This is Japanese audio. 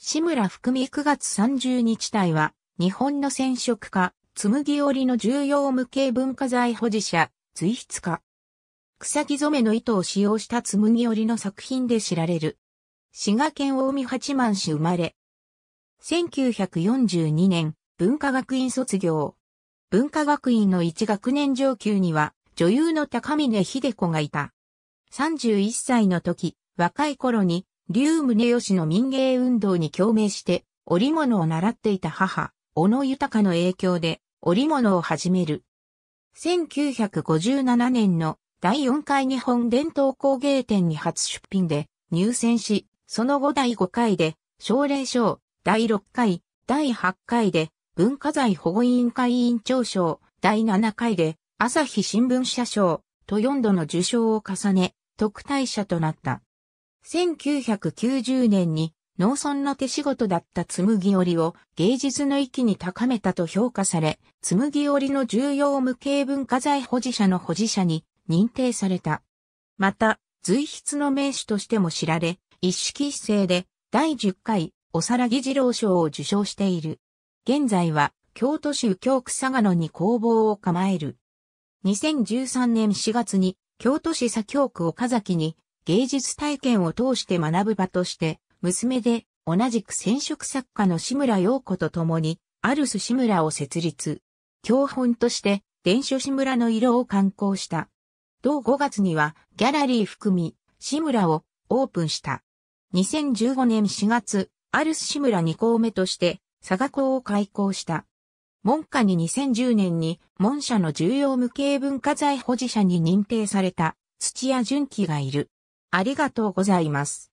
志村含み9月30日隊は、日本の染色家、紬織の重要無形文化財保持者、随筆家。草木染めの糸を使用した紬織の作品で知られる。滋賀県大見八幡市生まれ。1942年、文化学院卒業。文化学院の1学年上級には、女優の高峰秀子がいた。31歳の時、若い頃に竜宗義の民芸運動に共鳴して、織物を習っていた母、小野豊の影響で、織物を始める。1957年の第4回日本伝統工芸展に初出品で入選し、その後第5回で奨励賞、第6回、第8回で文化財保護委員会委員長賞、第7回で朝日新聞社賞と4度の受賞を重ね、特待者となった。1990年に農村の手仕事だった紬織を芸術の域に高めたと評価され、紬織の重要無形文化財保持者の保持者に認定された。また、随筆の名手としても知られ、一式一世で第10回おさらぎ二郎賞を受賞している。現在は京都市右京区佐賀野に工房を構える。2013年4月に京都市左京区岡崎に芸術体験を通して学ぶ場として、娘で同じく染色作家の志村陽子と共に、アルス志村を設立。教本として、伝書志村の色を刊行した。同5月には、ギャラリー含み、志村をオープンした。2015年4月、アルス志村2校目として、佐賀校を開校した。門下に2010年に、門社の重要無形文化財保持者に認定された、土屋純喜がいる。ありがとうございます。